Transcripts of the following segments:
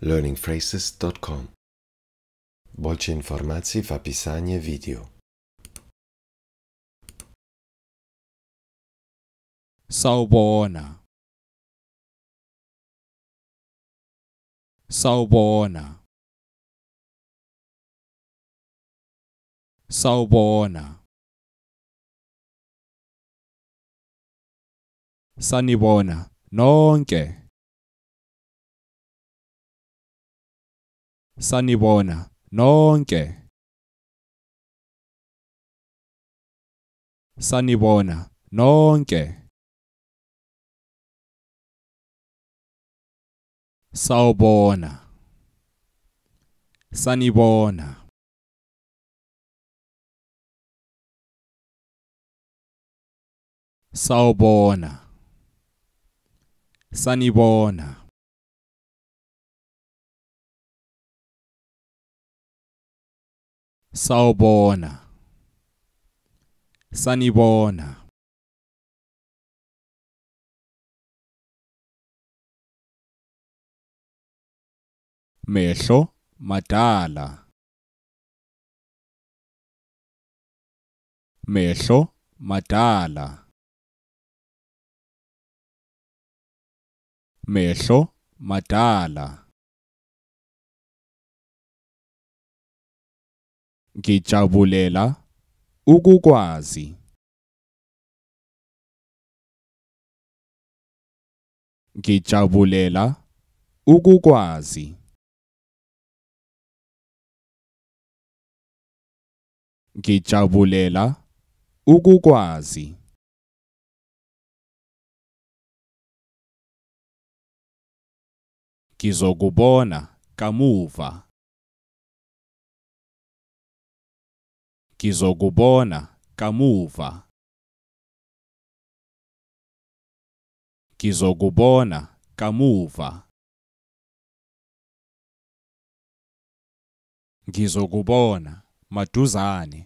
learningphrases.com Boljše informacij v pisanje video. Sawubona. Sawubona. Sawubona. Sanibona nonke. sanibona nonke sanibona nonke sawbona sanibona sawbona sanibona sawubona sanibona mehlo madala mehlo madala mehlo madala Ngijabulela ukukwazi Ngijabulela ukukwazi Ngijabulela ukukwazi Ngizokubona kamuva ngizokubona kamuva ngizokubona kamuva ngizokubona maduzane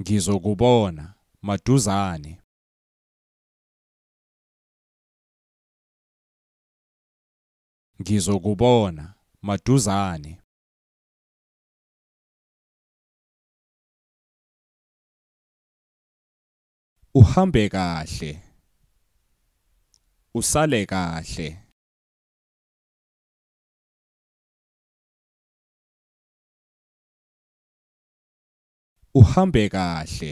ngizokubona maduzane ngizokubona maduzane uhambe kahle usale kahle uhambe kahle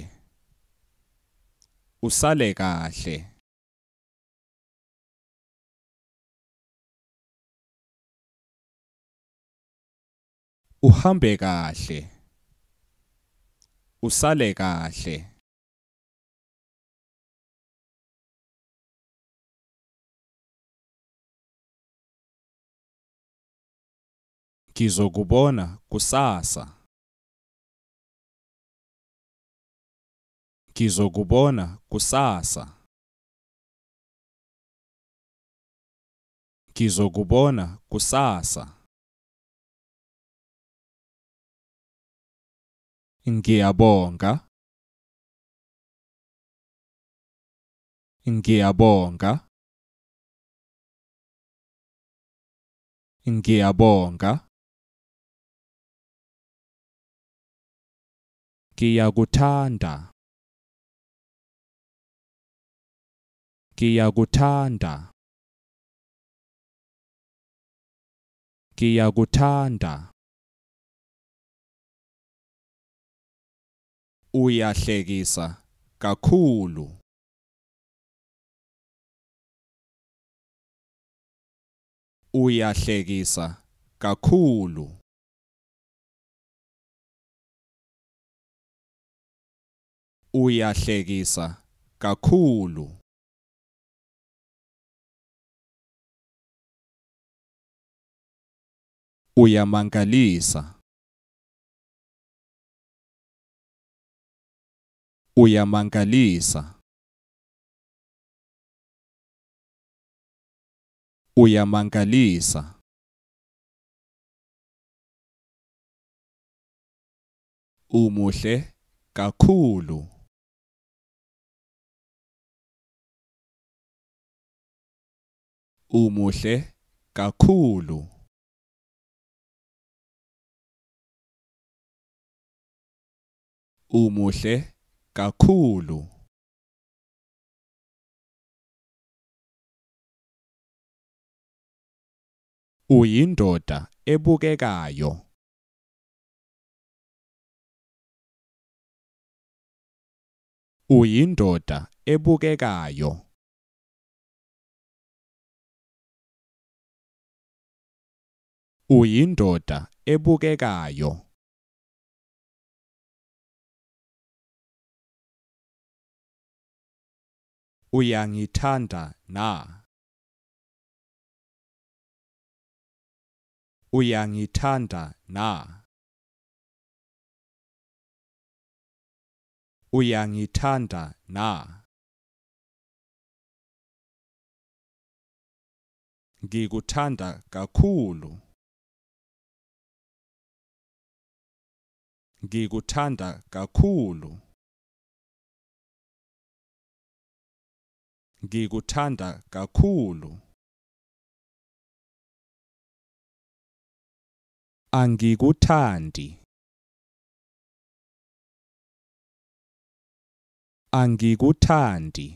usale kahle uhambe kahle usale kahle ngizokubona kusasa ngizokubona kusasa ngizokubona kusasa ngiyabonga ngiyabonga ngiyabonga ngiyakuthanda ngiyakuthanda ngiyakuthanda uyahlekisa kakhulu uyahlekisa kakhulu uyahlekisa kakhulu uyamangalisa uyamangalisa uyamangalisa umuhle kakhulu umuhle kakhulu umuhle kakhulu uyindoda ebukekayo uyindoda ebukekayo uyindoda ebukekayo Uyangithanda na? Uyangithanda na? Uyangithanda na? Ngikuthanda kakhulu. Ngikuthanda kakhulu. ngikuthanda kakhulu angikuthandi angikuthandi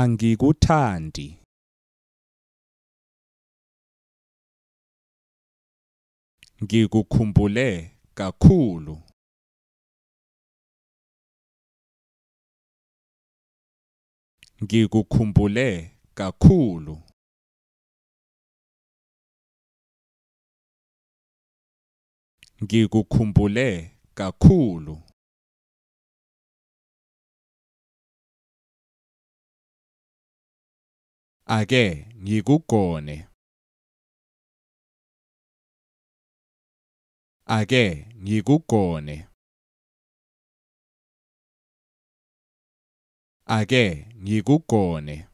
angikuthandi ngikukhumbule kakhulu ngikukhumbule kakhulu ngikukhumbule kakhulu ake ngikugone ake ngikugone ake ngikugone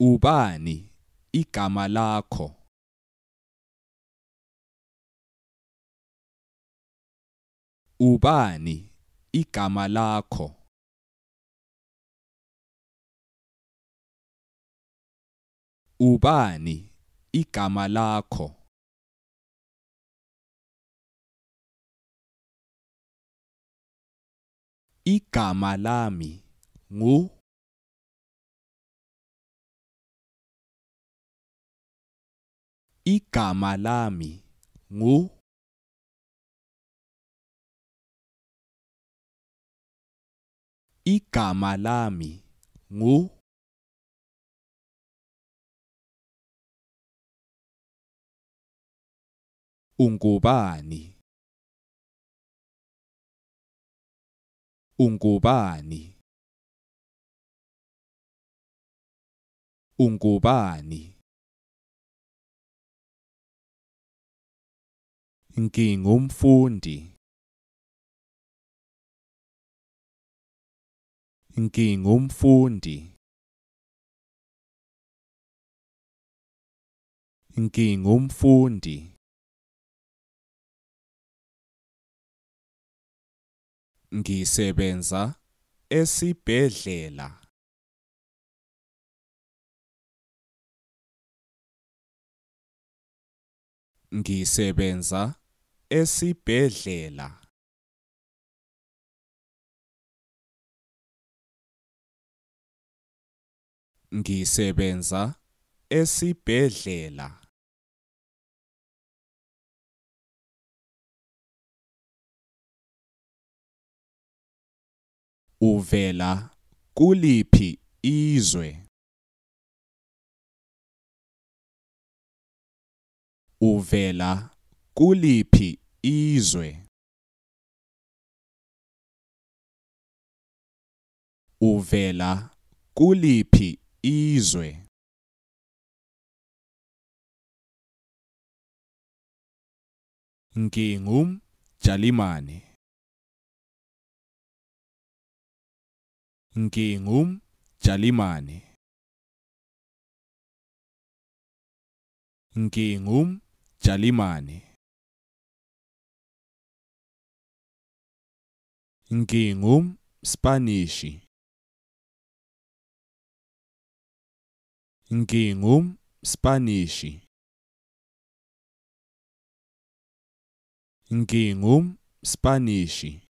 ubani igama lakho ubani igama lakho ubani igama lakho Igama lami ngu Igama lami ngu Igama lami ngu Ungubani ungubani ungubani ngingumfundi ngingumfundi ngingumfundi Ngisebenza esibhedlela. Ngisebenza esibhedlela. Ngisebenza esibhedlela. Uvela kuliphi izwe? Uvela kuliphi izwe? Uvela kuliphi izwe? Ngingum Jalimane ngingum Jalimane ngingum Jalimane ngingum Spanishi ngingum Spanishi ngingum Spanishi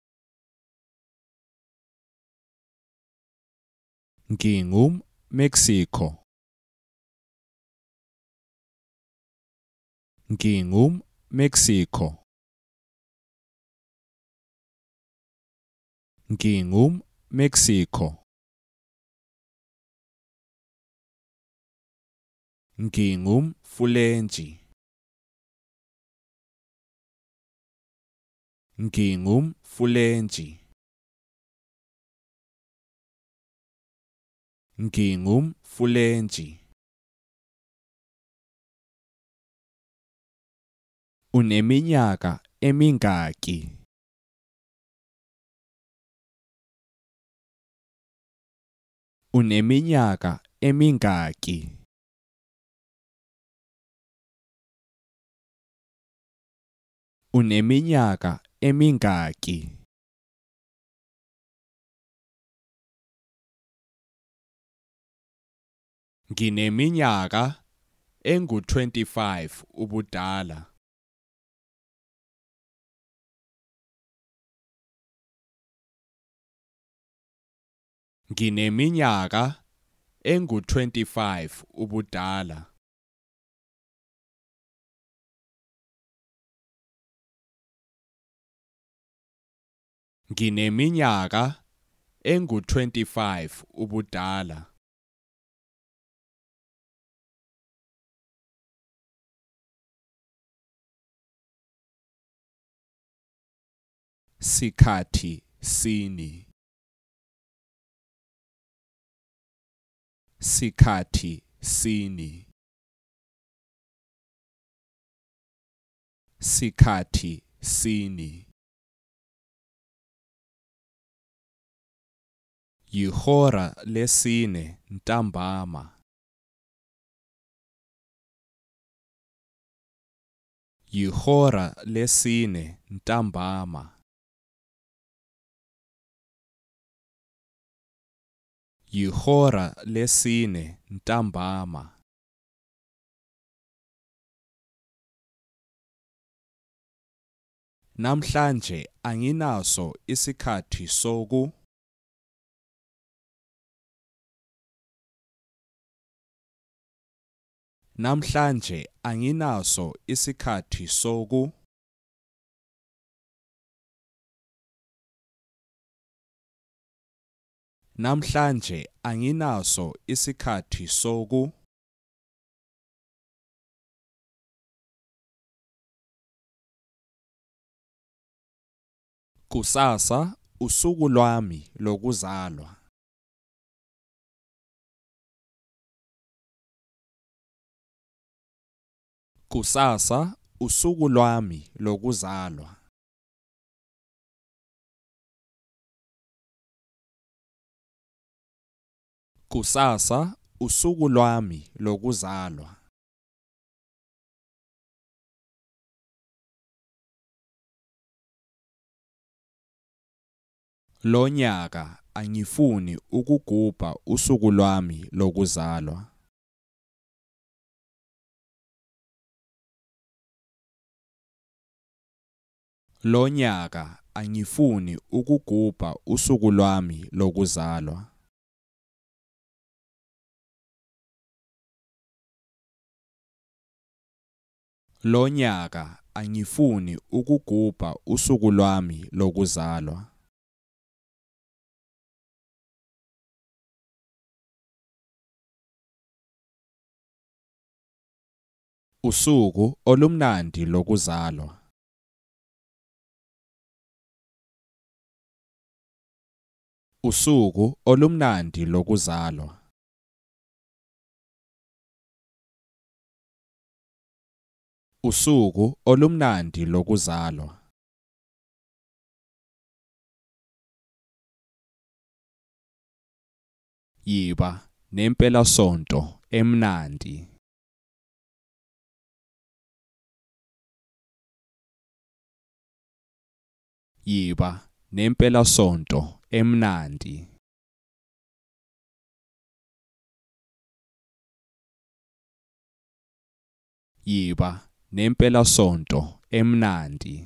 ngingumMexico Guingum ngingumMexico Guingum ngingumfulentshi Ngingumfulentshi. Uneminyaka emingaki? Uneminyaka emingaki? Uneminyaka emingaki? ngineminyaka engu-25 ubudala ngineminyaka engu-25 ubudala ngineminyaka engu-25 ubudala sikhathi sini sikhathi sini sikhathi sini yihora lesine ntambama yihora lesine ntambama yihora lesine ntambama Namhlanje anginaso isikhathi soku Namhlanje anginaso isikhathi soku Namhlanje anginaso isikhathi soku Kusasa usuku lwami lokuzalwa Kusasa usuku lwami lokuzalwa kusasa usuku lwami lokuzalwa lonyaka angifuni ukugubha usuku lwami lokuzalwa lonyaka angifuni ukugubha usuku lwami lokuzalwa Lo nyaka angifuni ukugubha usuku lwami lokuzalwa. Usuku olumnandi lokuzalwa. Usuku olumnandi lokuzalwa. usuku olumnandi lokuzalwa yiba nempelasonto emnandi yiba nempelasonto emnandi yiba nempelasonto emnandi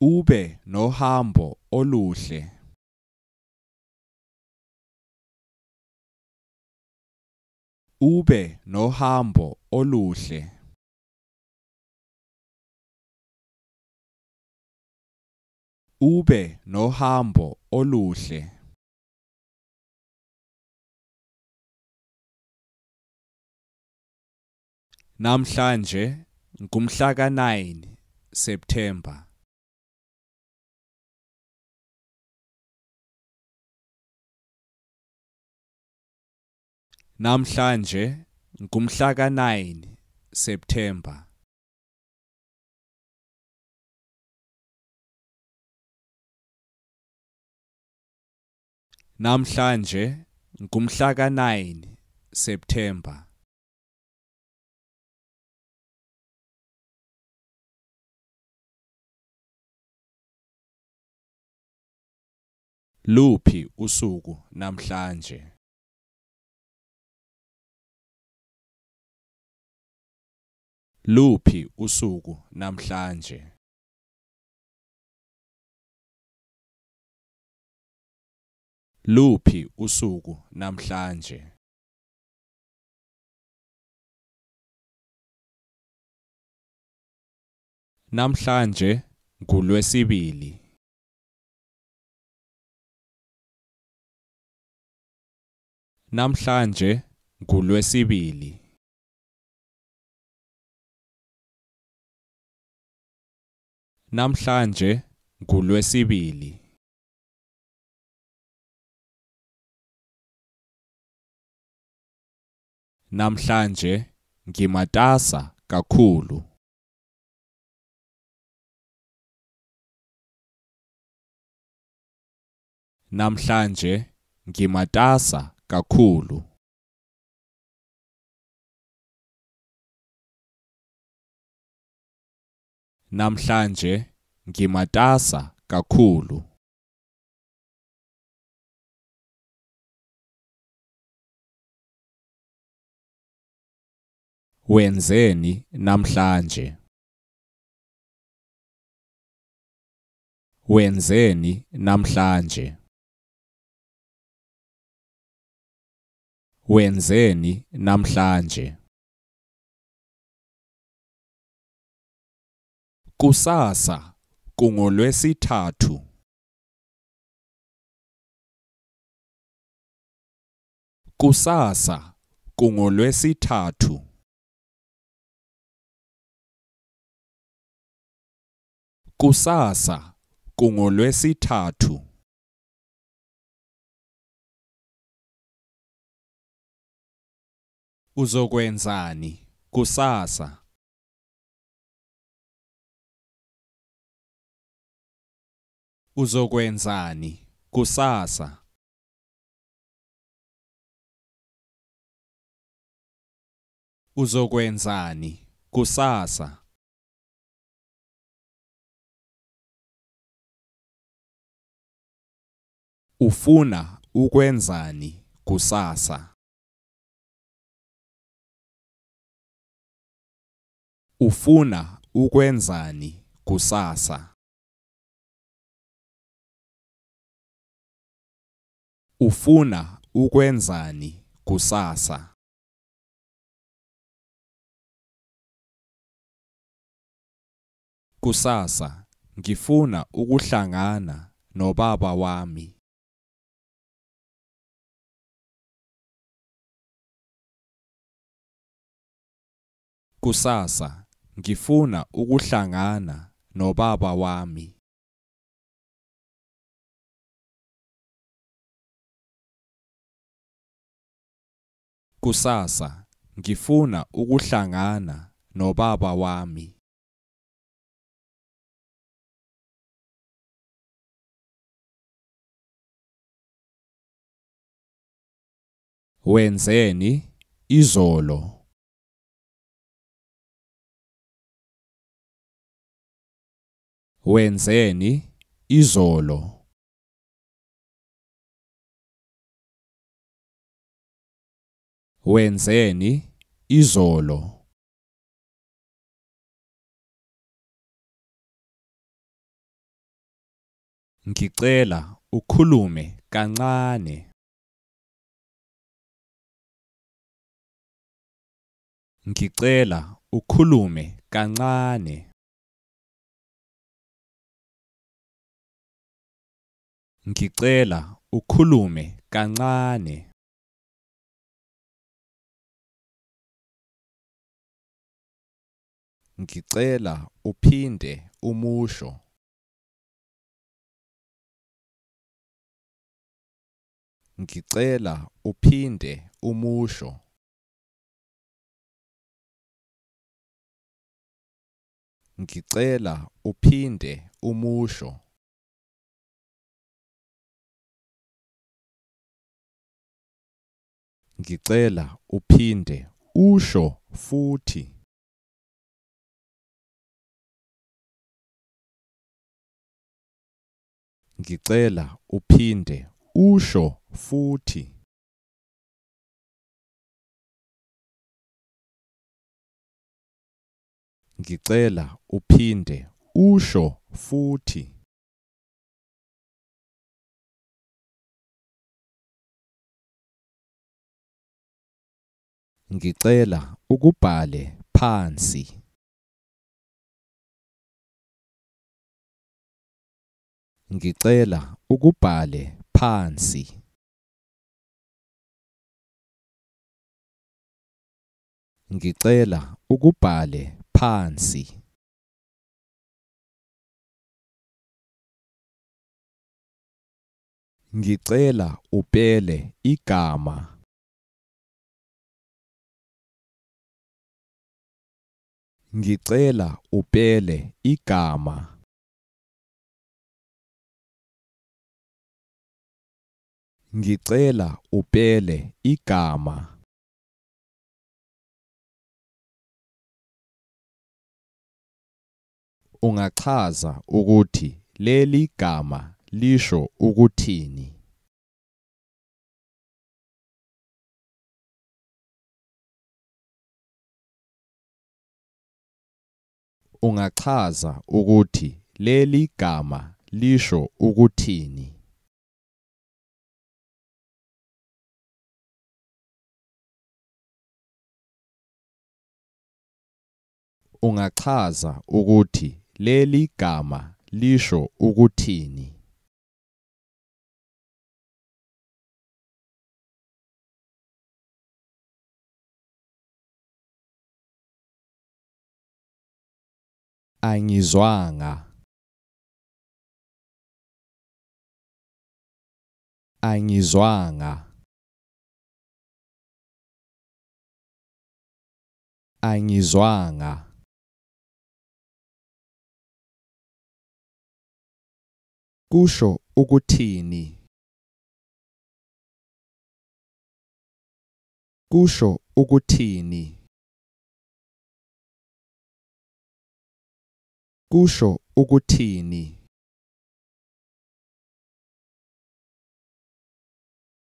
ube nohambo oluhle ube nohambo oluhle ube nohambo oluhle Namhlanje ngumhla ka9 September Namhlanje ngumhla ka9 September Namhlanje ngumhla ka9 September luphi usuku namhlanje luphi usuku namhlanje luphi usuku namhlanje namhlanje ngulwesibili namhlanje ngulwesibili namhlanje ngulwesibili namhlanje ngimatasa kakhulu namhlanje ngimatasa kakhulu Namhlanje ngimatasa kakhulu Wenzeni namhlanje Wenzeni namhlanje wenzeni namhlanje kusasa kungolwesithathu kusasa kungolwesithathu kusasa kungolwesithathu uzokwenzani kusasa uzokwenzani kusasa uzokwenzani kusasa ufuna ukwenzani kusasa Ufuna ukwenzani kusasa? Ufuna ukwenzani kusasa? Kusasa ngifuna ukuhlangana nobaba wami. Kusasa ngifuna ukuhlangana nobaba wami kusasa ngifuna ukuhlangana nobaba wami wenzeni izolo wenzeni izolo wenzeni izolo Ngicela ukhulume kancane Ngicela ukhulume kancane Ngicela ukhulume kancane. Ngicela uphinde umusho. Ngicela uphinde umusho. Ngicela uphinde umusho. Ngicela uphinde usho futhi Ngicela uphinde usho futhi Ngicela uphinde usho futhi ngicela ukubhale phansi ngicela ukubhale phansi ngicela ukubhale phansi ngicela upele igama ngicela upele igama ngicela upele igama ungachaza ukuthi leli gama lisho ukuthini ungachaza ukuthi leli gama lisho ukuthini ungachaza ukuthi leli gama lisho ukuthini angizwanga angizwanga angizwanga kusho ukuthini kusho ukuthini kusho ukuthini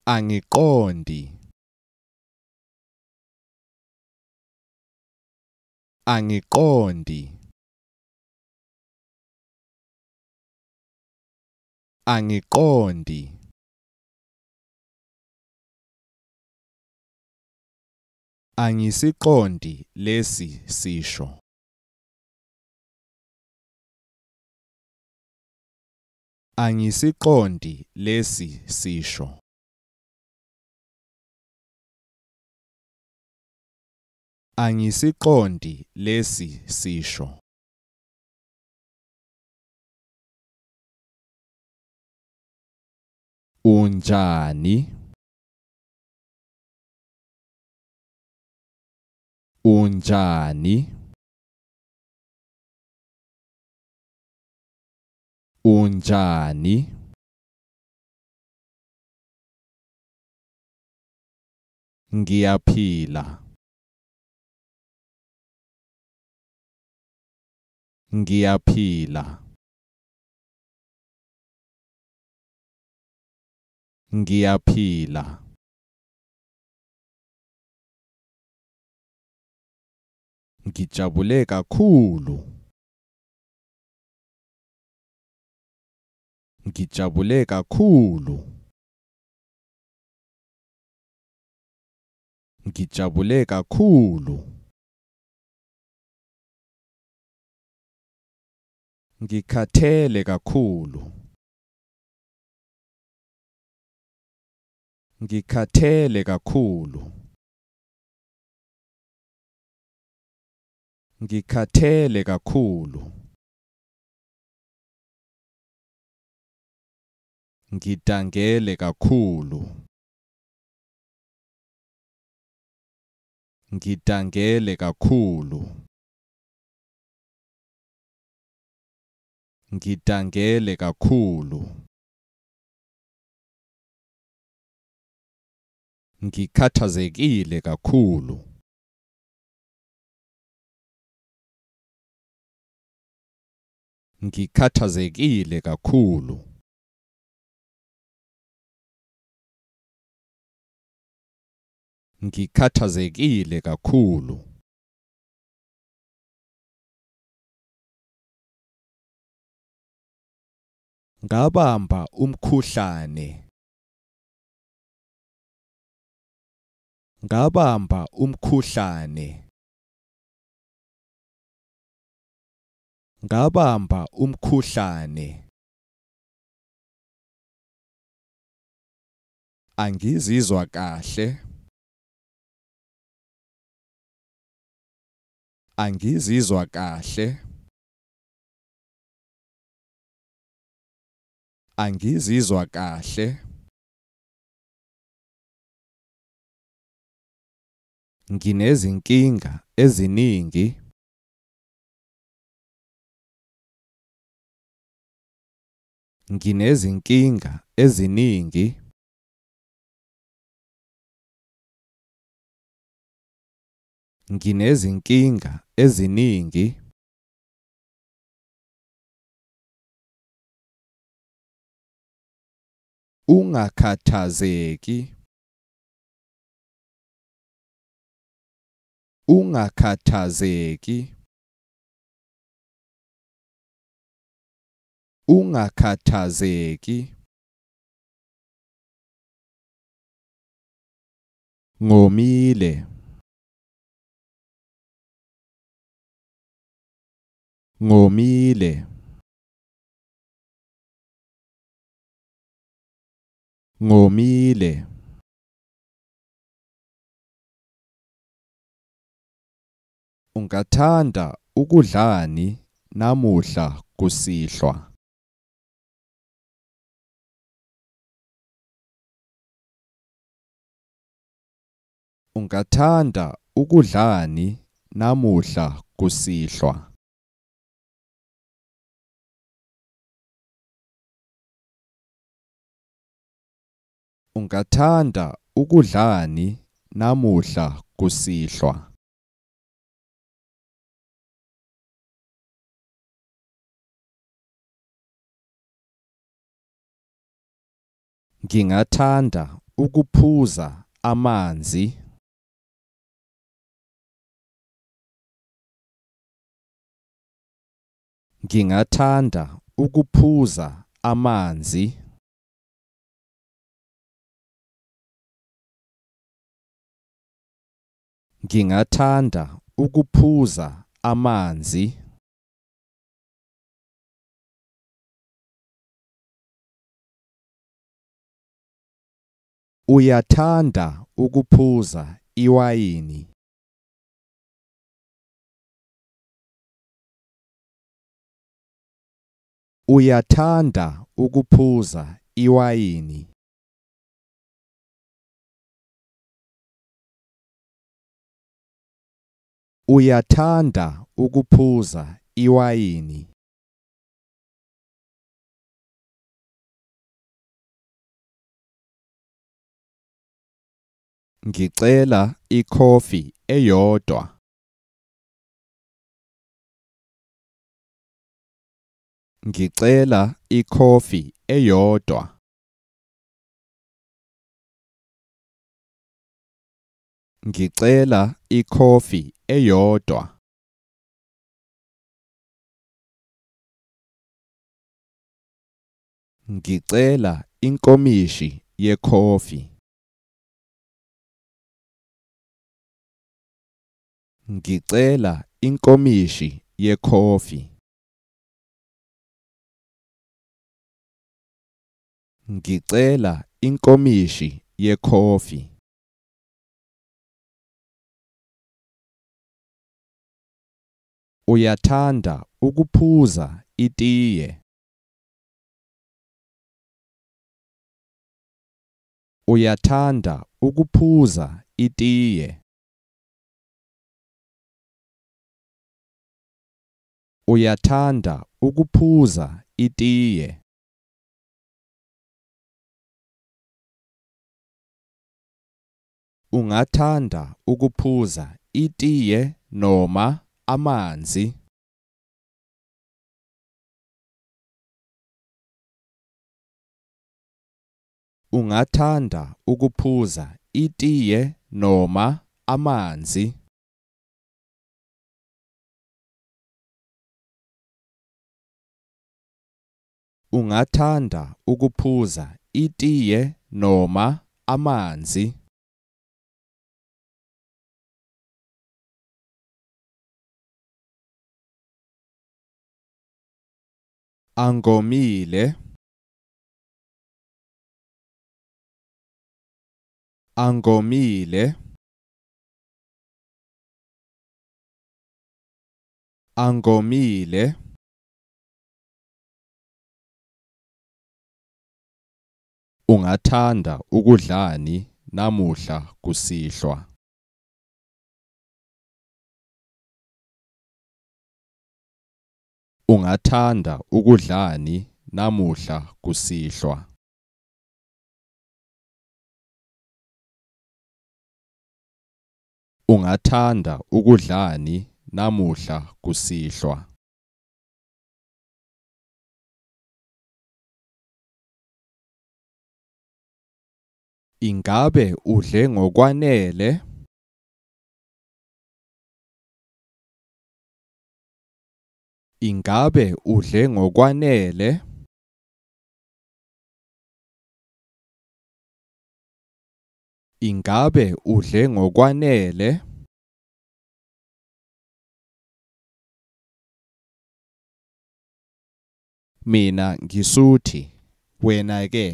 angiqondi angiqondi angiqondi angisiqondi lesi sisho angisiqondi lesi sisho angisiqondi lesi sisho unjani unjani Unjani Ngiyaphila Ngiyaphila Ngiyaphila Ngijabule kakhulu Ngijabule kakhulu. Ngijabule kakhulu. Ngikhathele kakhulu. Ngikhathele kakhulu. Ngikhathele kakhulu. ngidangele kakhulu ngidangele kakhulu ngidangele kakhulu ngikhathazekile kakhulu ngikhathazekile kakhulu ngikhathazekile kakhulu ngabamba umkhuhlane ngabamba umkhuhlane ngabamba umkhuhlane angizizwa kahle angizizwa kahle angizizwa kahle nginezinkinga eziningi nginezinkinga eziningi nginezinkinga eziningi ungakhathazeki ungakhathazeki ungakhathazeki ngomile ngomile ngomile ungathanda ukudlani namuhla kusihlwa ungathanda ukudlani namuhla kusihlwa ungathanda ukudlani namuhla kusihlwa Ngingathanda ukuphuza amanzi. Ngingathanda ukuphuza amanzi. Ngingathanda ukuphuza amanzi. Uyathanda ukuphuza iwayini? Uyathanda ukuphuza iwayini? Uyathanda ukuphuza iwayini? Ngicela ikhofi eyodwa. Ngicela ikhofi eyodwa. Ngicela ikhofi eyodwa. Ngicela inkomishi yekhofi. Ngicela inkomishi yekhofi. Ngicela inkomishi yekhofi. uyathanda ukuphuza itiye uyathanda ukuphuza itiye uyathanda ukuphuza itiye ungathanda ukuphuza itiye noma amanzi ungathanda ukuphuza itiye noma amanzi ungathanda ukuphuza itiye noma amanzi angomile angomile angomile ungathanda ukudlani namuhla kusihlwa Ungathanda ukudlani namuhla kusihlwa? Ungathanda ukudlani namuhla kusihlwa? Ingabe udle ngokwanele? Ingabe udle ngokwanele? Ingabe udle ngokwanele? Mina ngisuthi wena ke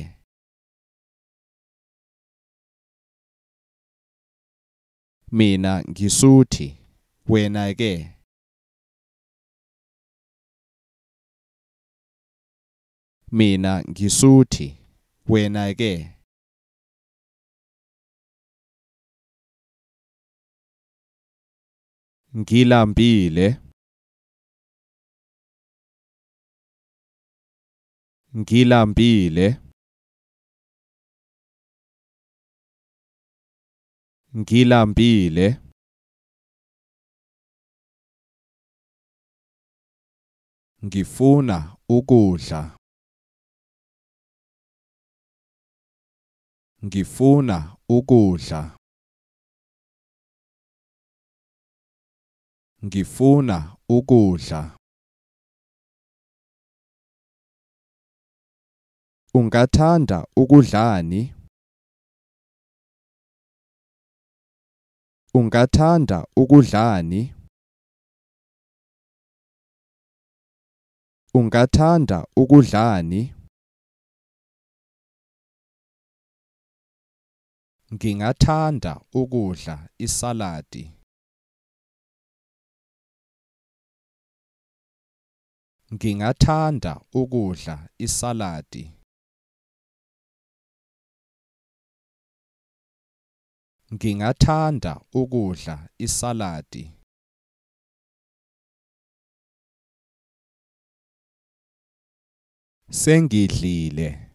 Mina ngisuthi wena ke mina ngisuthi wena ke ngilambile ngilambile ngilambile ngifuna ukudla ngifuna ukudla ngifuna ukudla ungathanda ukudlani ungathanda ukudlani ungathanda ukudlani Ngingathanda ukudla isaladi. Ngingathanda ukudla isaladi. Ngingathanda ukudla isaladi. Sengidlile.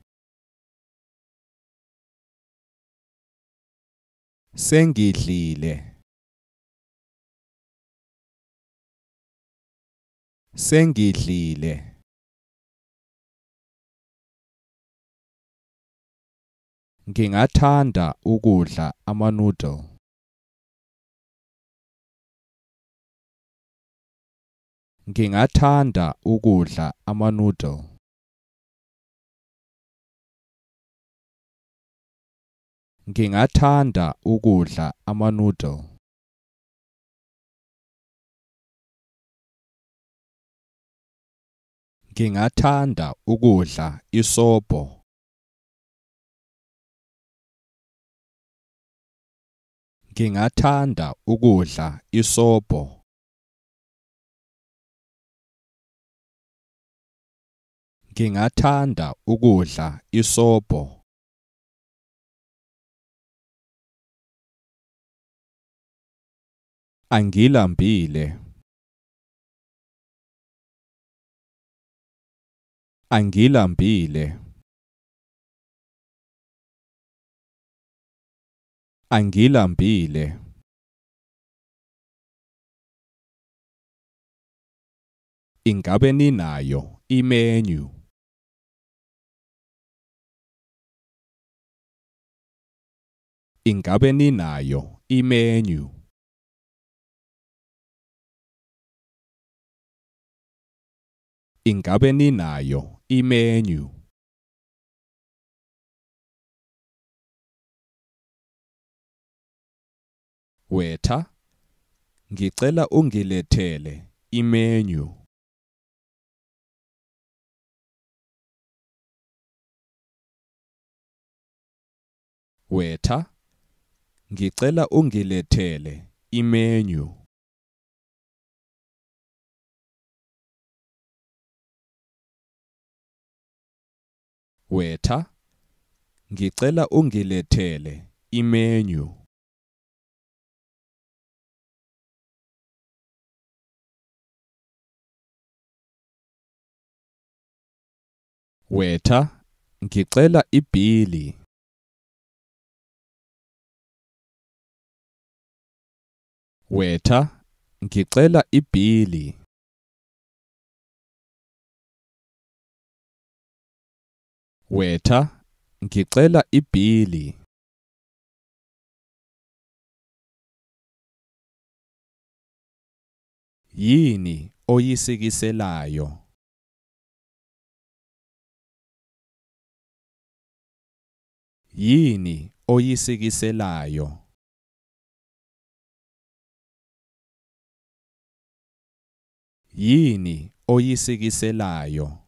Sengidlile. Sengidlile. Ngingathanda ukudla ama-noodle. Ngingathanda ukudla ama-noodle. Ngingathanda ukudla ama-noodle. Ngingathanda ukudla isobho. Ngingathanda ukudla isobho. Ngingathanda ukudla isobho. angilambile angilambile angilambile ingabe ninayo imenyu ingabe ninayo imenyu Ingabe ninayo i-menu Waiter, ngicela ungilethele i-menu. Waiter, ngicela ungilethele i-menu. wetha ngicela ungilethele imenyu. wetha ngicela ibhili. wetha ngicela ibhili. Wetha ngicela ibhili. Yini oyisikiselayo? Yini oyisikiselayo? Yini oyisikiselayo?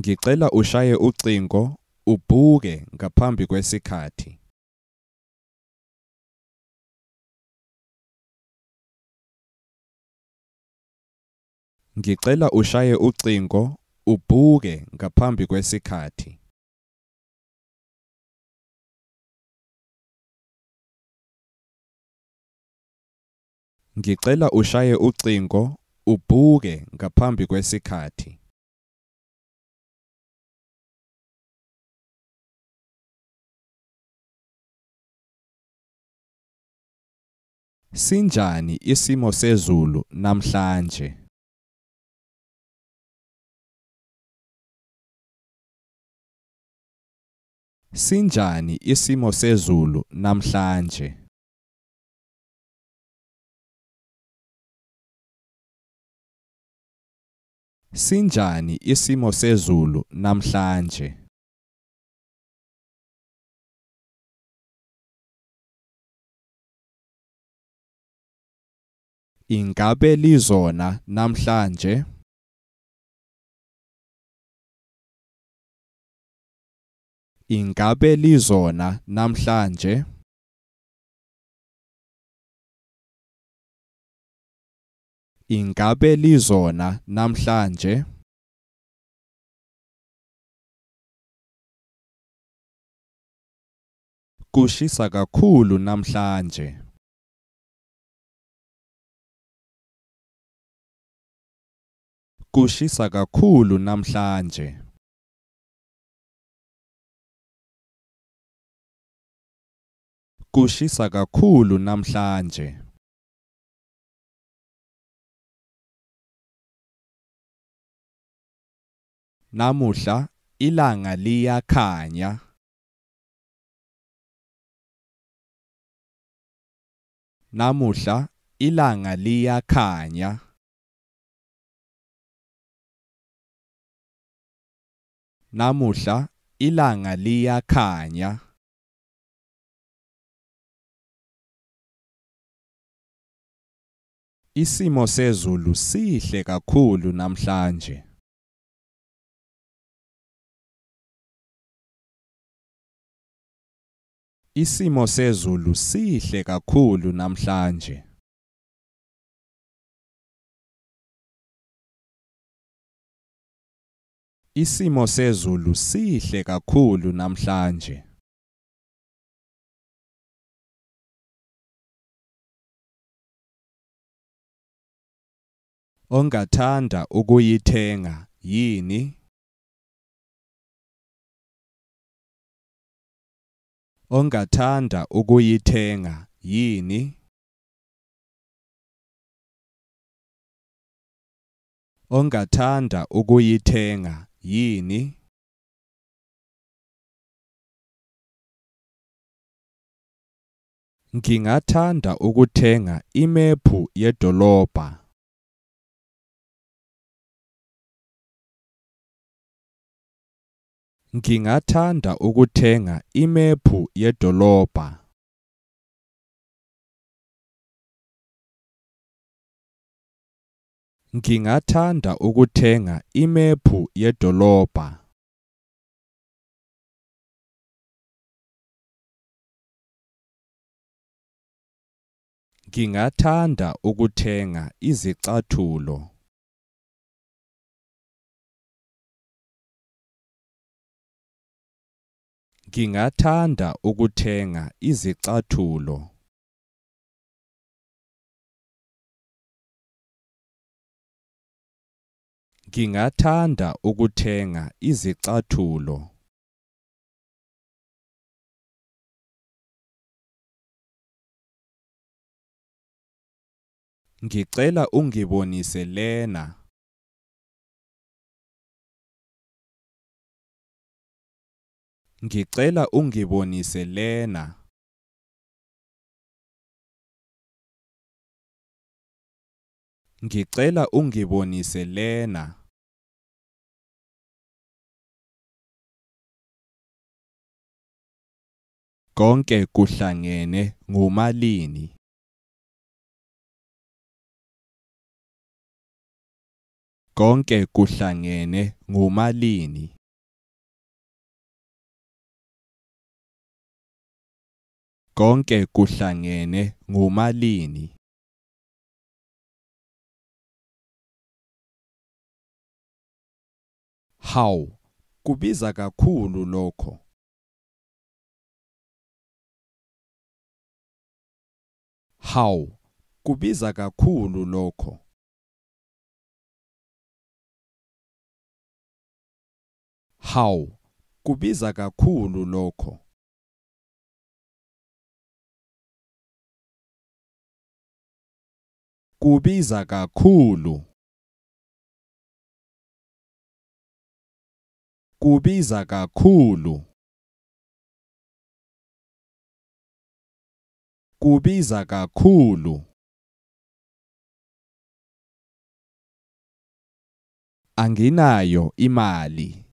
Ngicela ushaye ucingo ubhuke ngaphambi kwesikhathi. Ngicela ushaye ucingo ubhuke ngaphambi kwesikhathi. Ngicela ushaye ucingo ubhuke ngaphambi kwesikhathi. Sinjani isimo sezulu namhlanje Sinjani isimo sezulu namhlanje Sinjani isimo sezulu namhlanje ingabe lizona namhlanje ingabe lizona namhlanje ingabe lizona namhlanje kushisa kakhulu namhlanje kushisa kakhulu namhlanje kushisa kakhulu namhlanje Namuhla ilanga liyakhanya. Namuhla ilanga liyakhanya. Namuhla ilanga liyakhanya Isimo sezulu sihle kakhulu namhlanje Isimo sezulu sihle kakhulu namhlanje Isimo sezulu sihle kakhulu namhlanje. Ongathanda ukuyithenga yini? Ongathanda ukuyithenga yini? Ongathanda ukuyithenga yini Ngingathanda ukuthenga imephu yedolobha. Ngingathanda ukuthenga imephu yedolobha. Ngingathanda ukuthenga imephu yedolobha. Ngingathanda ukuthenga izicathulo. Ngingathanda ukuthenga izicathulo. Ngingathanda ukuthenga izicathulo. Ngicela ungibonise lena. Ngicela ungibonise lena. Ngicela ungibonise lena. konke kuhlangene ngumalini konke kuhlangene ngumalini konke kuhlangene ngumalini Haw kubiza kakhulu lokho Hawu kubiza kakhulu lokho Hawu kubiza kakhulu lokho Kubiza kakhulu Kubiza kakhulu kubiza kakhulu anginayo imali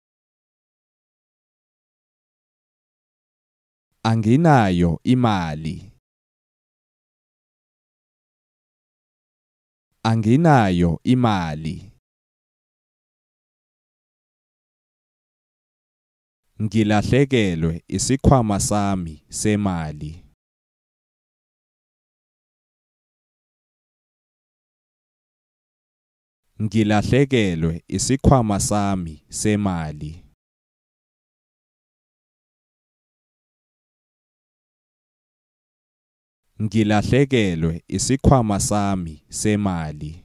anginayo imali anginayo imali ngilahlekelwe isikhwama sami semali ngilahlekelwe isikhwama sami semali ngilahlekelwe isikhwama sami semali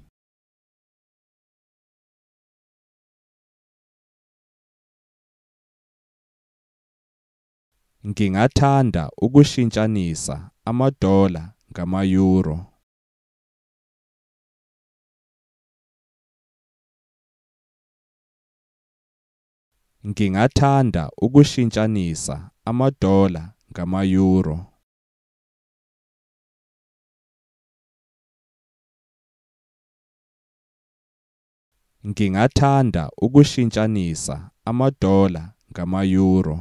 ngingathanda ukushintshanisa amadola ngama-euro Ngingathanda ukushintshanisa ama-dollar ngama-euro. Ngingathanda ukushintshanisa ama-dollar ngama-euro.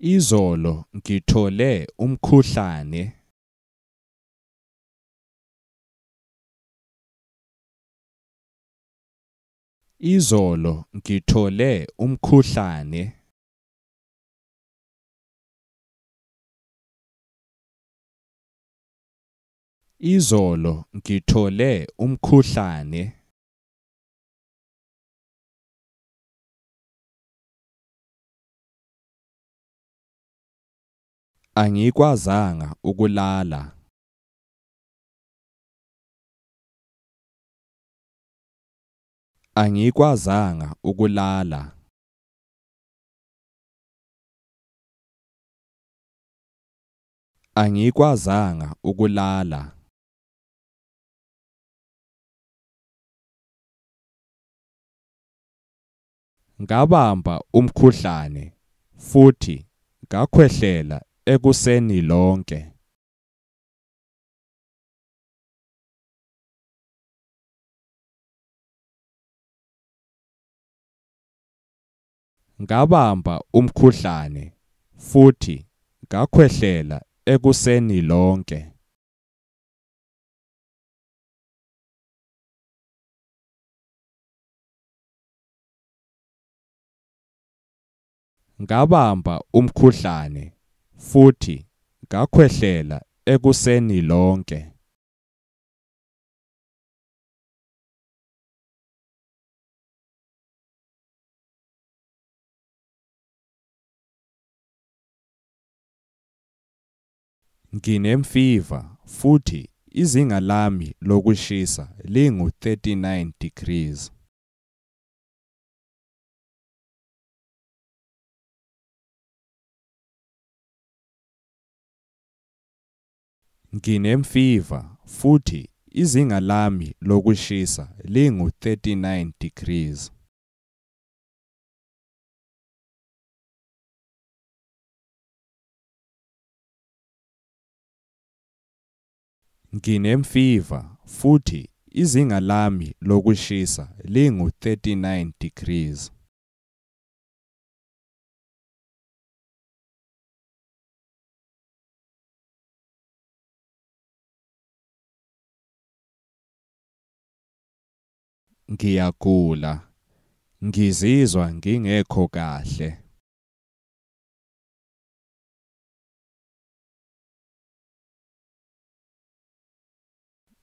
Izolo ngithole umkhuhlane. Izolo ngithole umkhuhlane. Izolo ngithole umkhuhlane. Angikwazanga ukulala. Angikwazanga ukulala Angikwazanga ukulala Ngabamba umkhuhlane futhi ngakhwehlela ekuseni lonke ngabamba umkhuhlane futhi ngakhwehlela ekuseni lonke ngabamba umkhuhlane futhi ngakhwehlela ekuseni lonke nginemfiva futhi izinga lami lokushisa lingu-39 degrees nginemfiva futhi izinga lami lokushisa lingu-39 degrees nginemfiva futhi izinga lami lokushisa lingu-39 degrees ngiyagula ngizizwa ngingekho kahle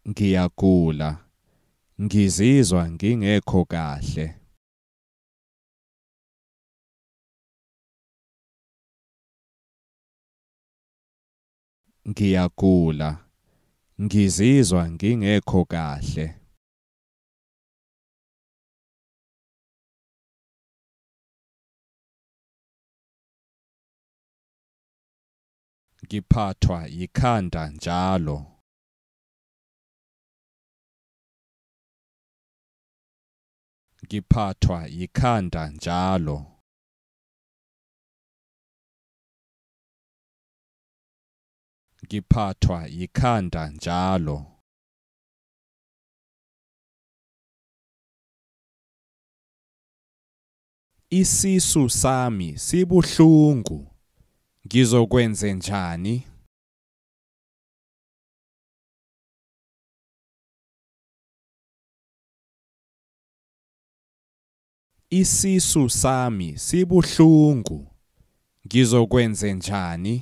ngiyagula ngizizwa ngingekho kahle ngiyagula ngizizwa ngingekho kahle ngiphathwa yikhanda njalo ngiphathwa yikhanda njalo ngiphathwa yikhanda njalo isisu sami sibuhlungu ngizokwenze njani isisu sami sibuhlungu ngizokwenze njani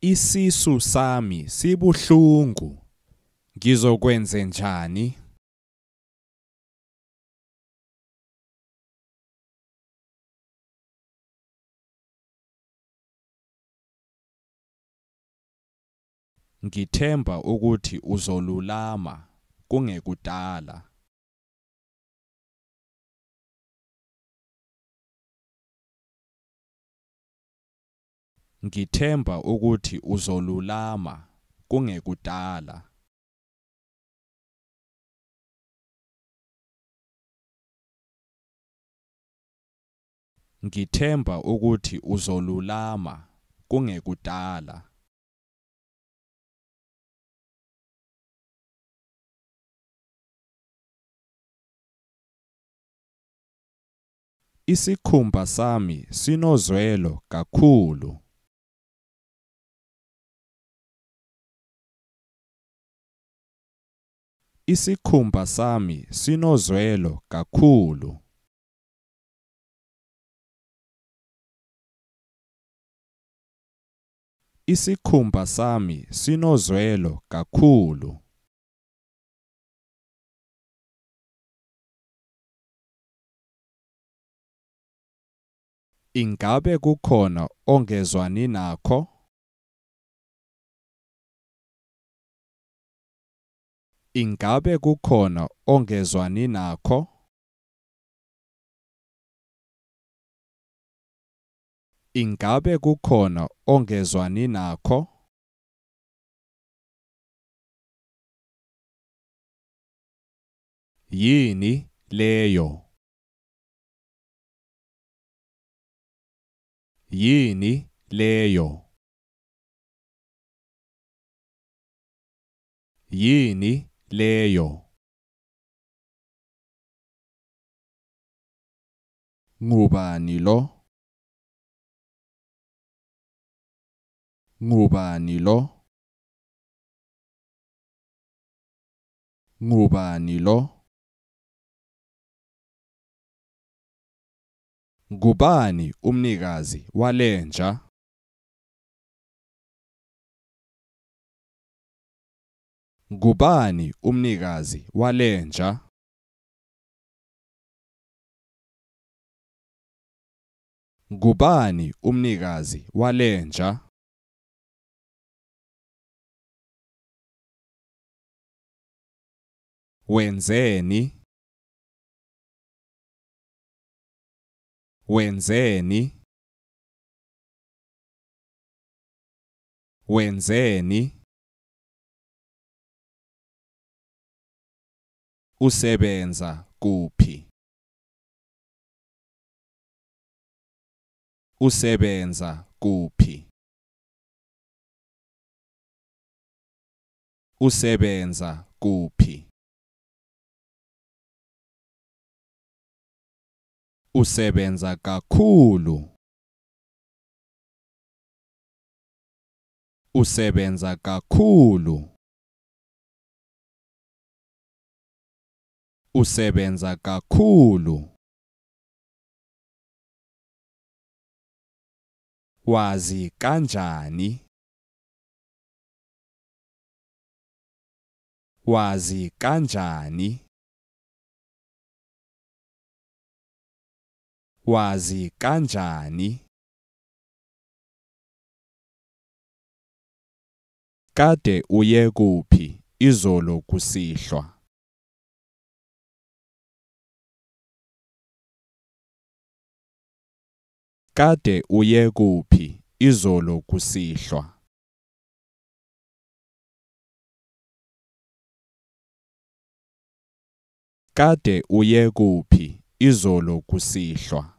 isisu sami sibuhlungu ngizokwenze njani Ngithemba ukuthi uzolulama kungekudala. Ngithemba ukuthi uzolulama kungekudala. Ngithemba ukuthi uzolulama kungekudala. Isikhumba sami sinozwelo kakhulu. Isikhumba sami sinozwelo kakhulu. Isikhumba sami sinozwelo kakhulu. Ingabe kukhona ongezwani nakho? Ingabe kukhona ongezwani nakho? Ingabe kukhona ongezwani nakho? Yini leyo? yini leyo yini leyo ngubani lo ngubani lo ngubani lo Ngubani umnikazi walenja? Ngubani umnikazi walenja? Ngubani umnikazi walenja? Wenzeni? wenzeni wenzeni usebenza kuphi usebenza kuphi usebenza kuphi usebenza kakhulu usebenza kakhulu usebenza kakhulu wazi kanjani wazi kanjani wazi kanjani kade uye kuphi izolo kusihlwa kade uye kuphi izolo kusihlwa kade uye kuphi izolo kusihlwa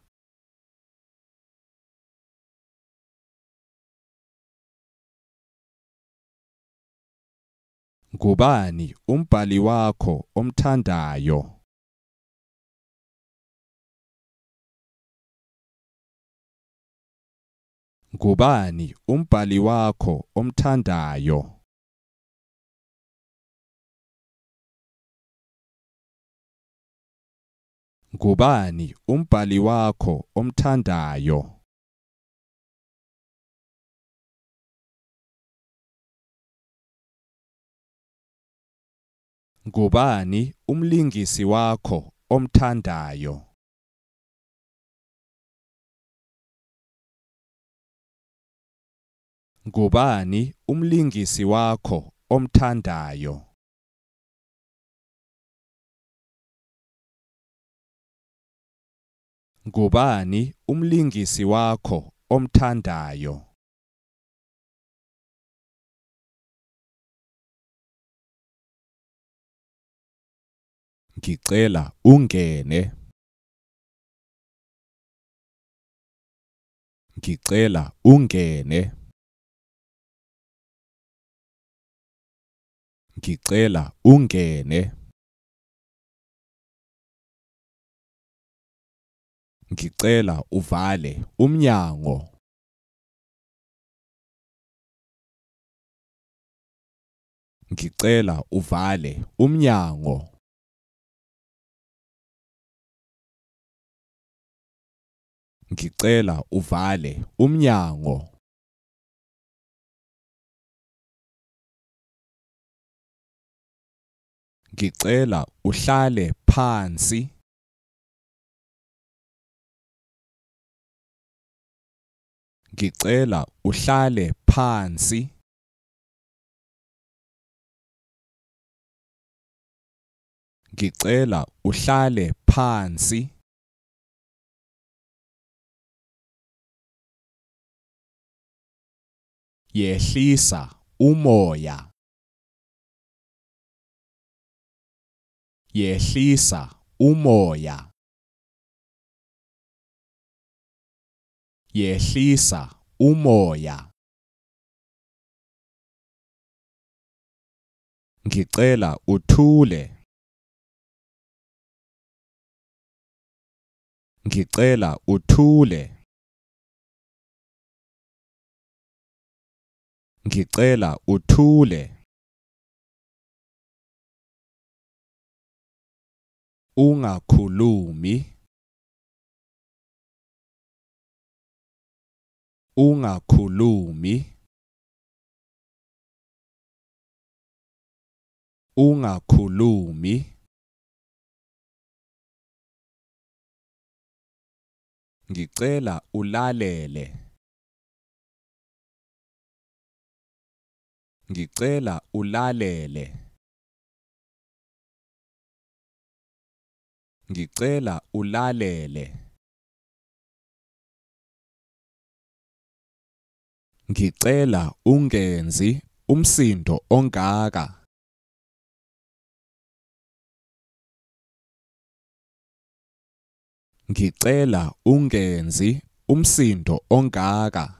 Ngubani umbhali wakho omthandayo? Ngubani umbhali wakho omthandayo? Ngubani umbhali wakho omthandayo? Ngubani umlingisi wakho omthandayo? Ngubani umlingisi wakho omthandayo? Ngubani umlingisi wakho omthandayo? ngicela ungene ngicela ungene ngicela ungene ngicela uvale umnyango ngicela uvale umnyango Ngicela uvale umnyango. Ngicela uhlale phansi. Ngicela uhlale phansi. Ngicela uhlale phansi. yehlisa umoya yehlisa umoya yehlisa umoya ngicela uthule ngicela uthule Ngicela uthule. Ungakhulumi. Ungakhulumi. Ungakhulumi. Ngicela ulalele. Ngicela ulalele. Ngicela ulalele. Ngicela ungenzi umsindo ongaka. Ngicela ungenzi umsindo ongaka.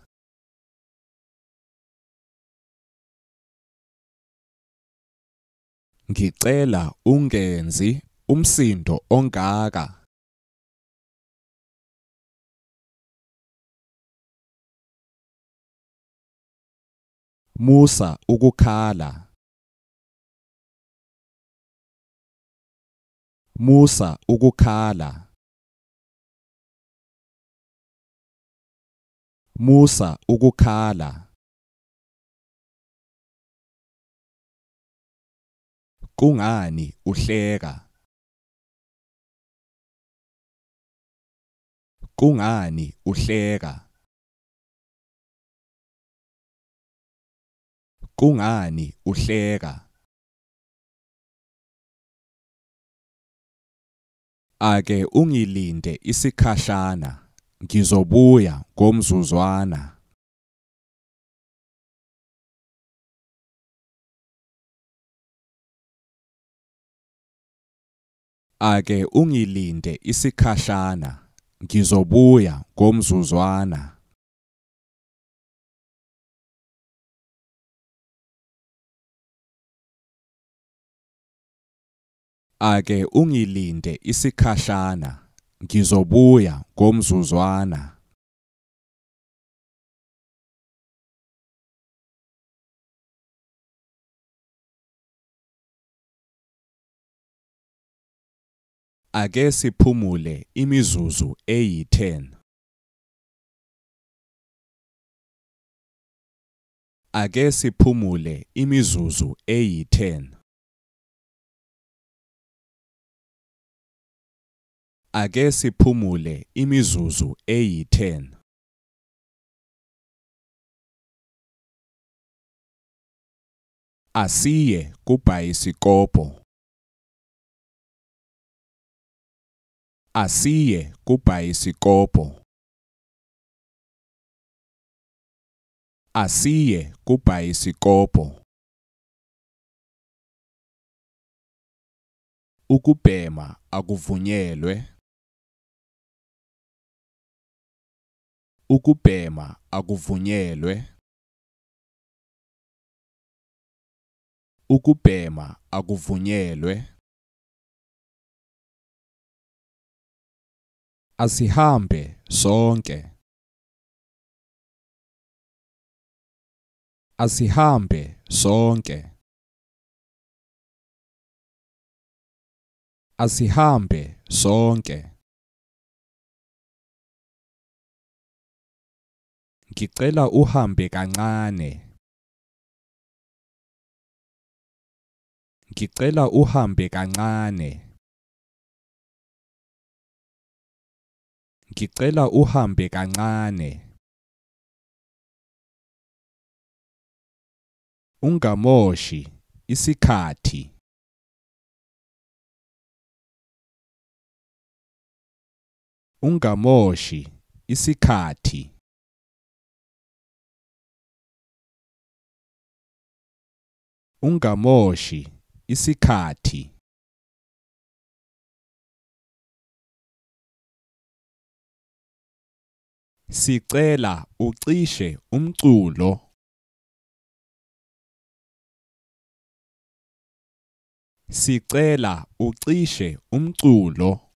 Ngicela ungenzi umsindo ongaka. Musa ukukhala. Musa ukukhala. Musa ukukhala. Kungani uhleka? Kungani uhleka? Kungani uhleka? Ake ungilinde isikhashana ngizobuya ngomzuzwana ake ungilinde isikhashana ngizobuya ngomzuzwana ake ungilinde isikhashana ngizobuya ngomzuzwana Ake siphumule imizuzu eyi-10. Ake siphumule imizuzu eyi-10. Ake siphumule imizuzu eyi-10. Asiye kubhayisikobho. asiye kubhayisikobho asiye kubhayisikobho ukubhema akuvunyelwe ukubhema akuvunyelwe ukubhema akuvunyelwe asihambe sonke asihambe sonke asihambe sonke ngicela uhambe kancane ngicela uhambe kancane Ngicela uhambe kancane. Ungamoshi isikhathi. Ungamoshi isikhathi. Ungamoshi isikhathi. Sicela ucishe umculo Sicela ucishe umculo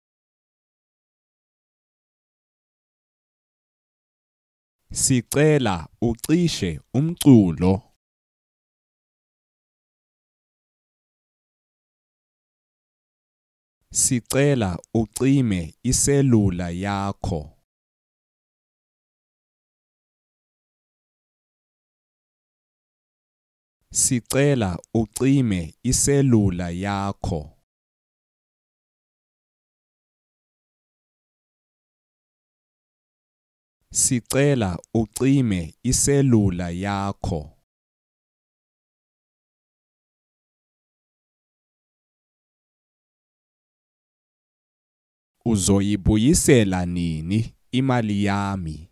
Sicela ucishe umculo Sicela ucime iselula yakho Sicela ucime iselula yakho. Sicela ucime iselula yakho. Uzoyibuyisela nini imali yami?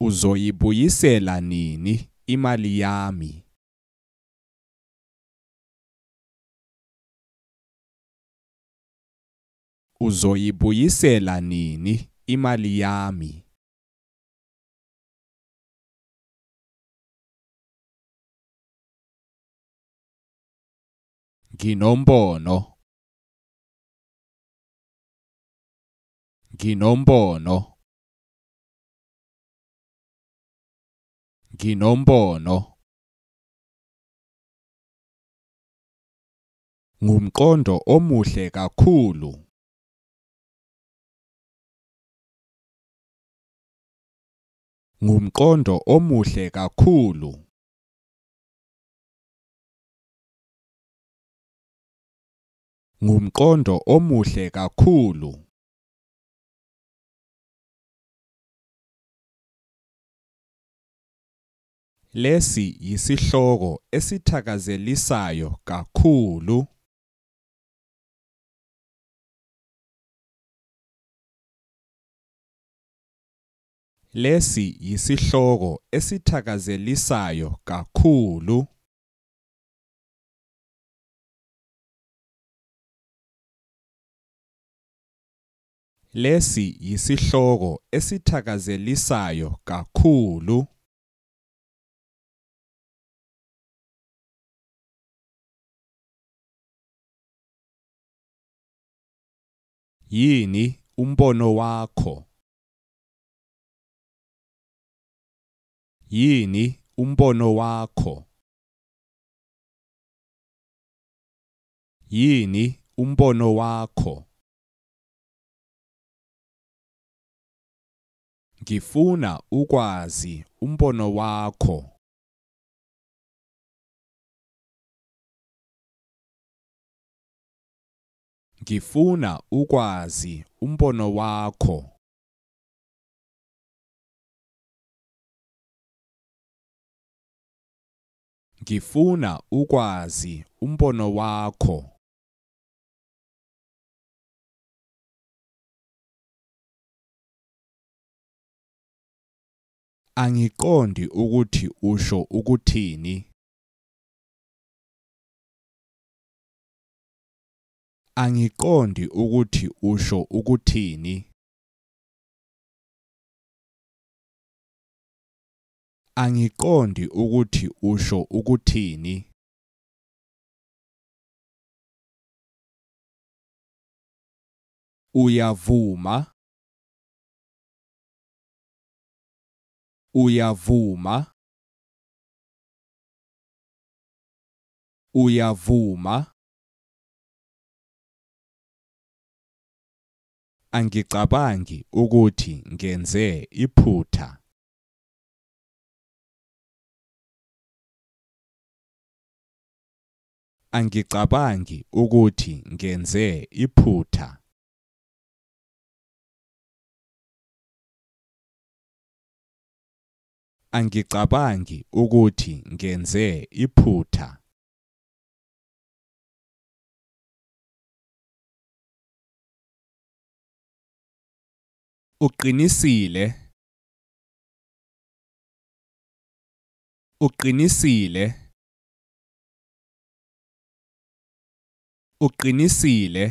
uzoyibuyisela nini imali yami uzoyibuyisela nini imali yami nginombono nginombono nginombono ngumqondo omuhle kakhulu ngumqondo omuhle kakhulu ngumqondo omuhle kakhulu Lesi yisihloko esithakazelisayo kakhulu. Lesi yisihloko esithakazelisayo kakhulu. Lesi yisihloko esithakazelisayo kakhulu. yini umbono wakho yini umbono wakho yini umbono wakho ngifuna ukwazi umbono wakho Ngifuna ukwazi umbono wakho. Ngifuna ukwazi umbono wakho. Angiqondi ukuthi usho ukuthini. Angiqondi ukuthi usho ukuthini. Angiqondi ukuthi usho ukuthini. Uyavuma? Uyavuma? Uyavuma? angicabangi ukuthi ngenze iphutha angicabangi ukuthi ngenze iphutha angicabangi ukuthi ngenze iphutha uqinisile uqinisile uqinisile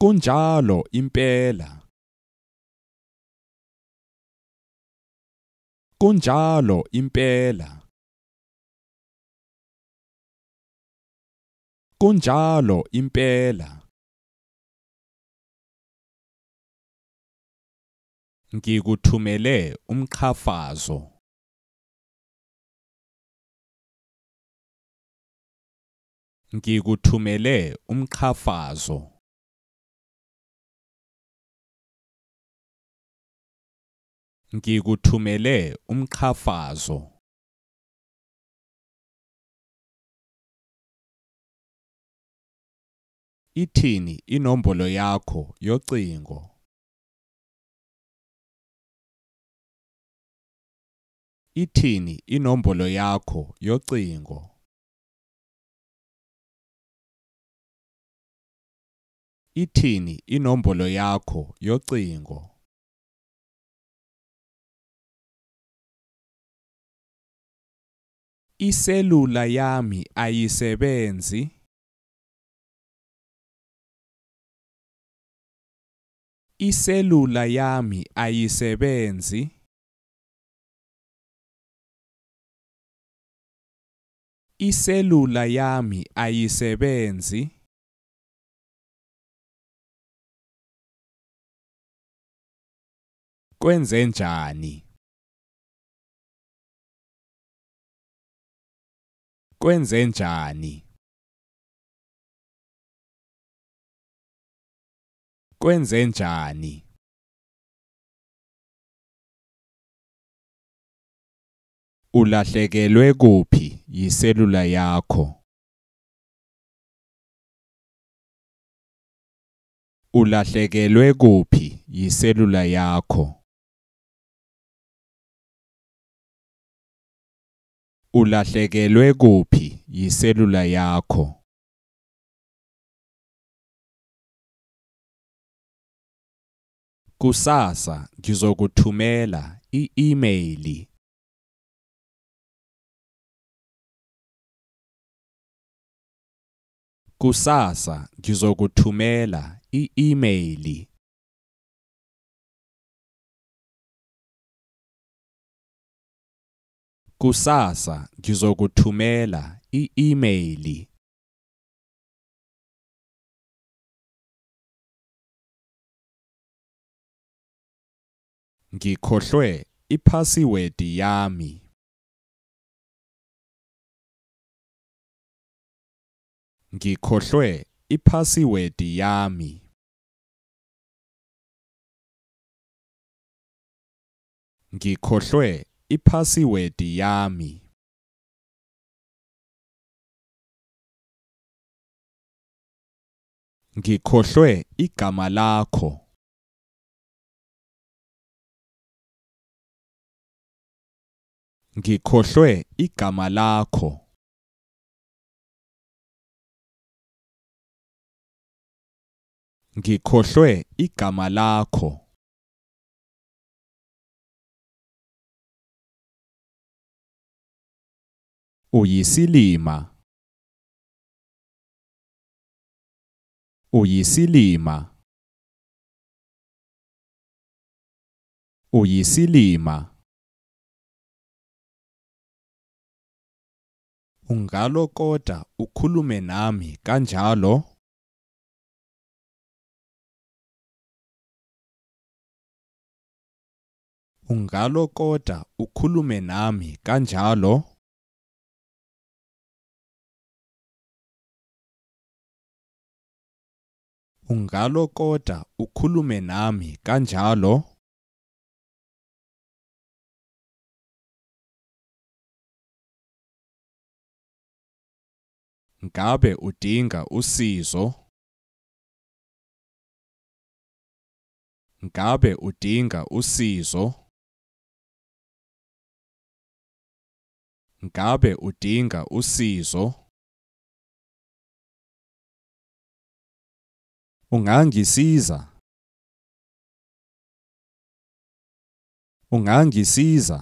kunjalo impela kunjalo impela kunjalo impela ngikuthumele umqhafazo ngikuthumele umqhafazo ngikuthumele umqhafazo ithini inombolo yakho yocingo ithini inombolo yakho yocingo ithini inombolo yakho yocingo iselula yami ayisebenzi iselula yami ayisebenzi iselula yami ayisebenzi kwenzenjani kwenzenjani kwenzenjani Ulahlekelwe kuphi yiselula yakho? Ulahlekelwe kuphi yiselula yakho? Ulahlekelwe kuphi yiselula yakho? Kusasa ngizokuthumela i-imeyili. Kusasa ngizokuthumela i-imeyili. Kusasa ngizokuthumela i-imeyili. Ngikhohlwe iphasiwedi yami. Ngikhohlwe iphasiwed yami. Ngikhohlwe iphasiwed yami. Ngikhohlwe igama lakho. Ngikhohlwe igama lakho. ngikhohlwe igama lakho uyisilima uyisilima uyisilima ungalo kodwa ukhulume nami kanjalo ungalokoda ukhulume nami kanjalo ungalokoda ukhulume nami kanjalo ngabe udinga usizo ngabe udinga usizo ngabe udinga usizo ungangisiza ungangisiza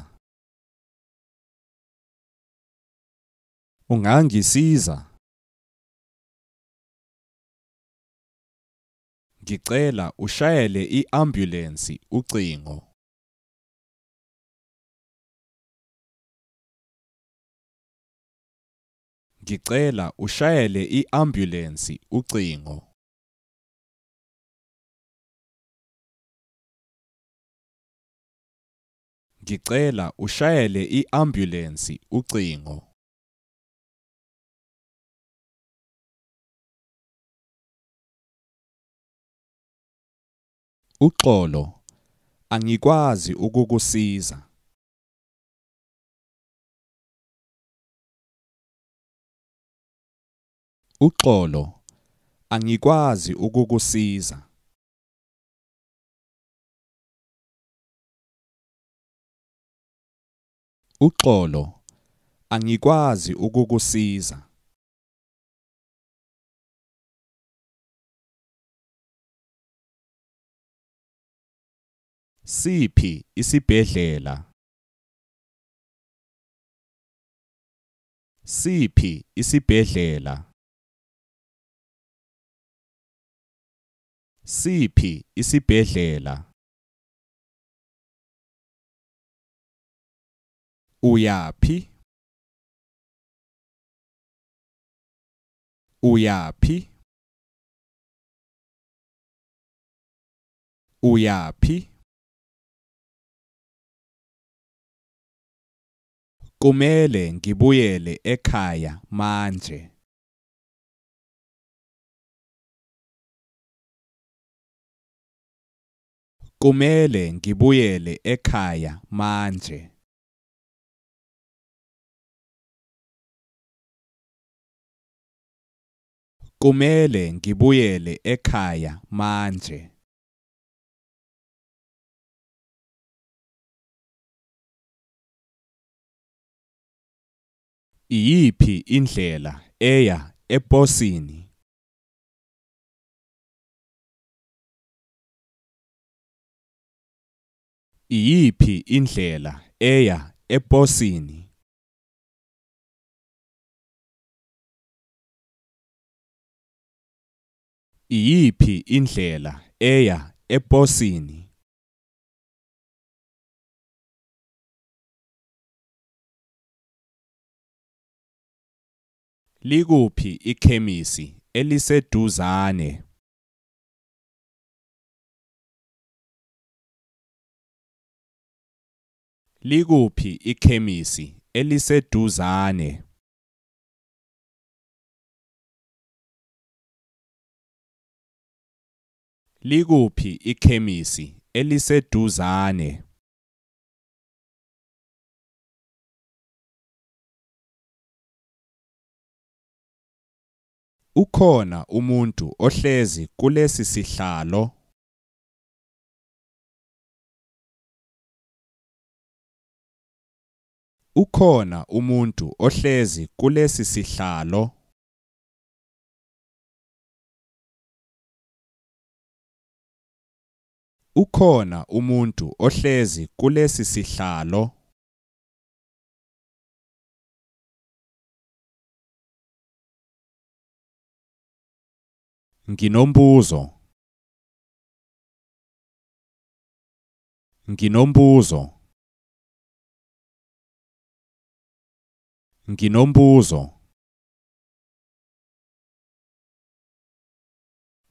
ungangisiza ngicela ushayele iambulensi ucingo Ngicela ushayele iambulensi ucingo. Ngicela ushayele iambulensi ucingo. Uxolo, angikwazi ukukusiza. Uxolo, angikwazi ukukusiza. Uxolo, angikwazi ukukusiza. Siphi isibhedlela? Siphi isibhedlela? siphi isibhedlela uyapi uyapi uyapi kumele ngibuyele ekhaya manje Kumele ngibuyele ekhaya manje. Kumele ngibuyele ekhaya manje. Iyiphi indlela eya eposini? iyiphi indlela eya eposini iyiphi indlela eya eposini likuphi ikhemisi eliseduzane Likuphi ikhemisi eliseduzane? Likuphi ikhemisi eliseduzane? Ukhona umuntu ohlezi kulesi sihlalo Ukhona umuntu ohlezi kulesi sihlalo Ukhona umuntu ohlezi kulesi sihlalo Nginombuzo Nginombuzo Nginombuzo.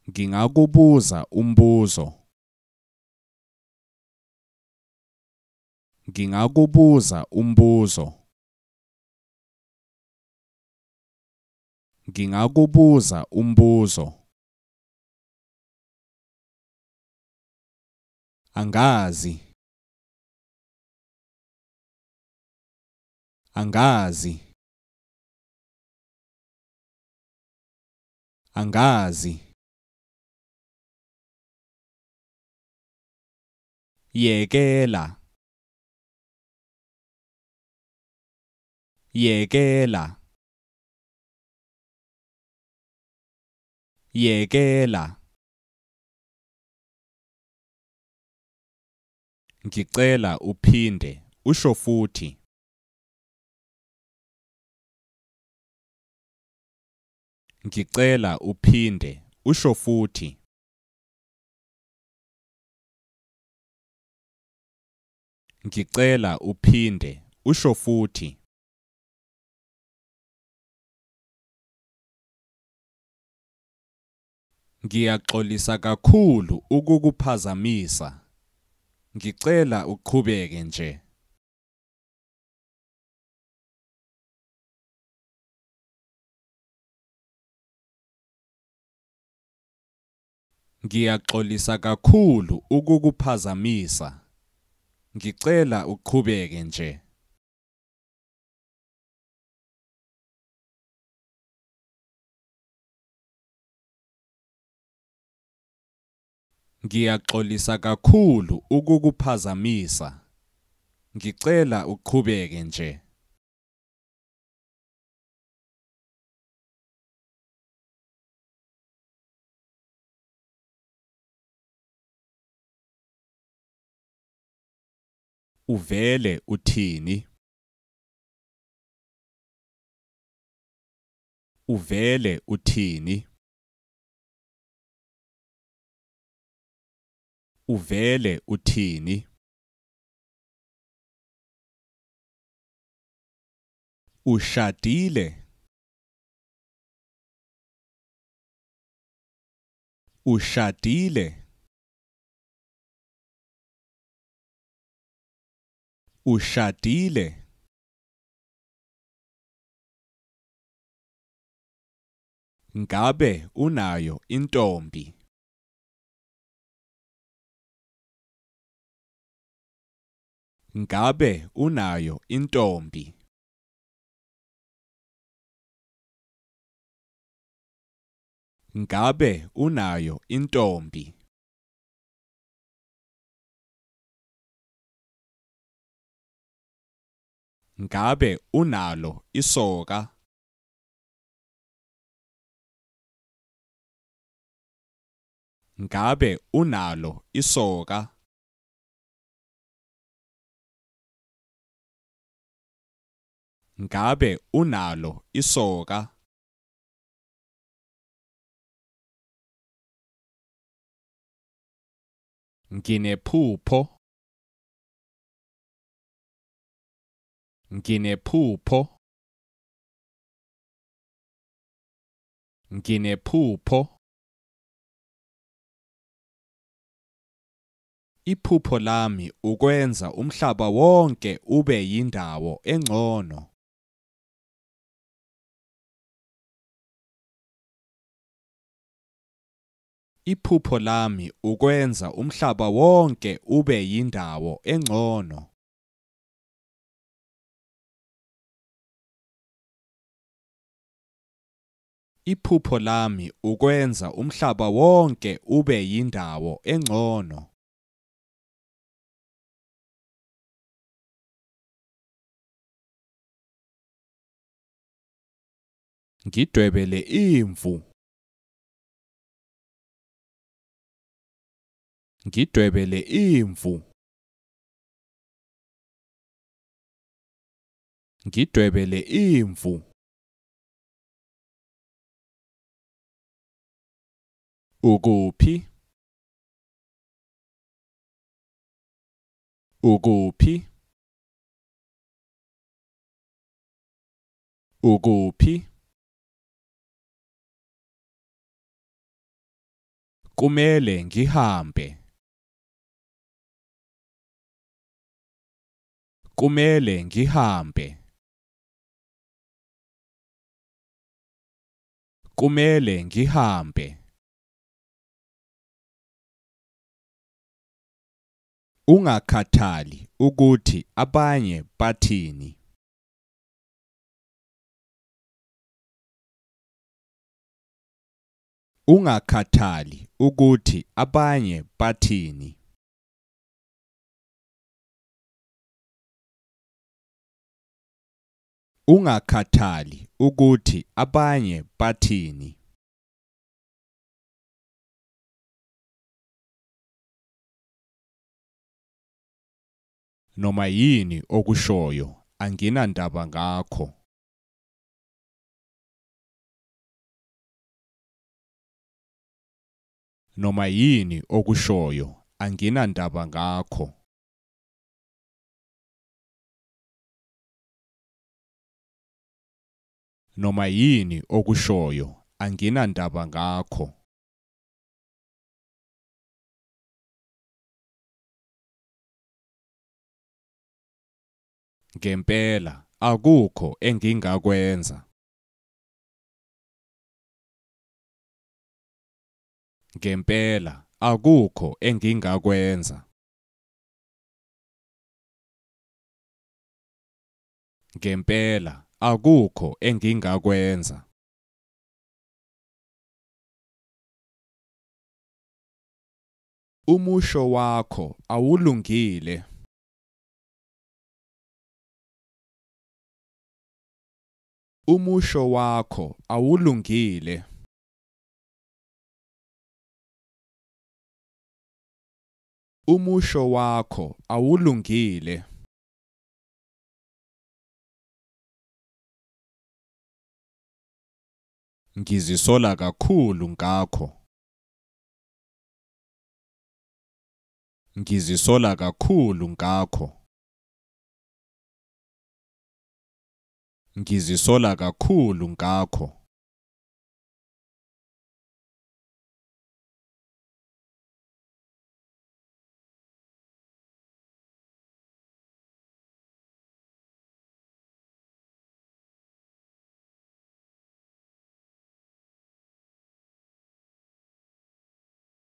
Ngingakubuza umbuzo. Ngingakubuza umbuzo. Ngingakubuza umbuzo. Angazi. Angazi. angazi yekela yekela yekela ngicela uphinde usho futhi Ngicela uphinde usho futhi Ngicela uphinde usho futhi Ngiyaxolisa kakhulu ukukuphazamisa. Ngicela uqhubeke nje. Ngiyaxolisa kakhulu ukukuphazamisa. Ngicela uqhubeke nje. Ngiyaxolisa kakhulu ukukuphazamisa. Ngicela uqhubeke nje. uvele uthini uvele uthini uvele uthini ushadile ushadile ushadile Ngabe unayo intombi? Ngabe unayo intombi? Ngabe unayo intombi? ngabe unalo isoka ngabe unalo isoka ngabe unalo isoka nginephupho nginephupho nginephupho iphupho lami ukwenza umhlaba wonke ube yindawo engcono iphupho lami ukwenza umhlaba wonke ube yindawo engcono Iphupho lami ukwenza umhlaba wonke ube yindawo engcono. Ngidwebele imvu. Ngidwebele imvu. Ngidwebele imvu. ukuphi ukuphi ukuphi kumele ngihambe kumele ngihambe kumele ngihambe Ungakhathali ukuthi abanye bathini. Ungakhathali ukuthi abanye bathini. Ungakhathali ukuthi abanye bathini. noma yini okushoyo anginandaba ngakho noma yini okushoyo anginandaba ngakho noma yini okushoyo anginandaba ngakho ngempela akukho engingakwenza ngempela akukho engingakwenza ngempela akukho engingakwenza umusho wakho awulungile Umusho wakho awulungile. Umusho wakho awulungile. Ngizisola kakhulu ngakho. Ngizisola kakhulu ngakho. Ngizisola kakhulu ngakho.